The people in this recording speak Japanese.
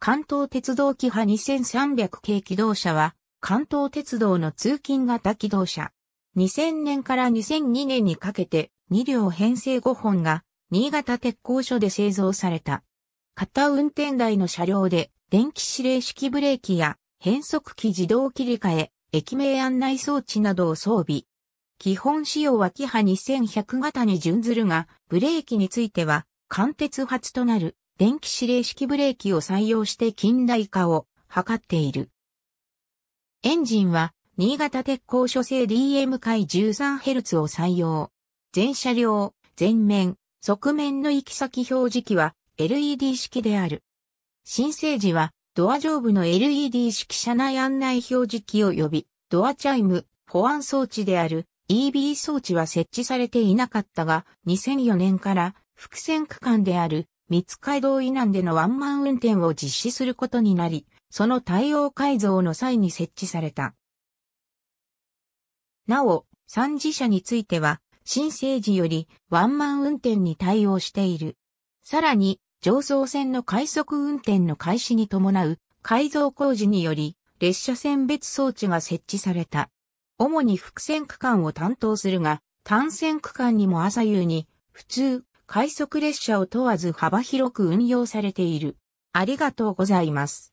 関東鉄道キハ2300系機動車は、関東鉄道の通勤型機動車。2000年から2002年にかけて、2両編成5本が、新潟鉄工所で製造された。片運転台の車両で、電気指令式ブレーキや、変速機自動切り替え、駅名案内装置などを装備。基本仕様はキハ2100型に準ずるが、ブレーキについては、関鉄発となる電気指令式ブレーキを採用して近代化を図っている。エンジンは、新潟鉄工所製 DM 回 13Hz を採用。全車両、前面、側面の行き先表示器は LED 式である。新生時は、ドア上部の LED 式車内案内表示器呼び、ドアチャイム、保安装置である EB 装置は設置されていなかったが、2004年から、伏線区間である三街道以南でのワンマン運転を実施することになり、その対応改造の際に設置された。なお、三次車については、新生時よりワンマン運転に対応している。さらに、上層線の快速運転の開始に伴う改造工事により、列車線別装置が設置された。主に複線区間を担当するが、単線区間にも朝夕に、普通、快速列車を問わず幅広く運用されている。ありがとうございます。